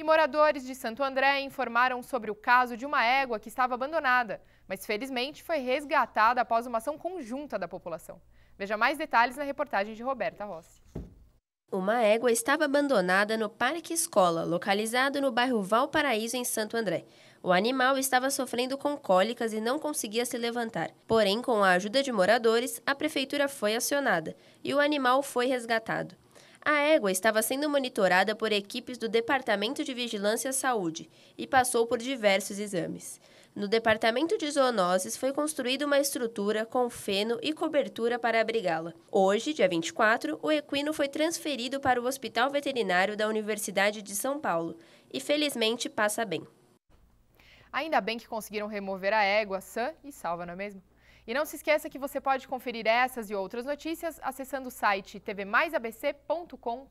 E moradores de Santo André informaram sobre o caso de uma égua que estava abandonada, mas felizmente foi resgatada após uma ação conjunta da população. Veja mais detalhes na reportagem de Roberta Rossi. Uma égua estava abandonada no Parque Escola, localizado no bairro Valparaíso, em Santo André. O animal estava sofrendo com cólicas e não conseguia se levantar. Porém, com a ajuda de moradores, a prefeitura foi acionada e o animal foi resgatado. A égua estava sendo monitorada por equipes do Departamento de Vigilância e Saúde e passou por diversos exames. No departamento de zoonoses foi construída uma estrutura com feno e cobertura para abrigá-la. Hoje, dia 24, o equino foi transferido para o Hospital Veterinário da Universidade de São Paulo e felizmente passa bem. Ainda bem que conseguiram remover a égua sã e salva, não é mesmo? E não se esqueça que você pode conferir essas e outras notícias acessando o site tvmaisabc.com.br.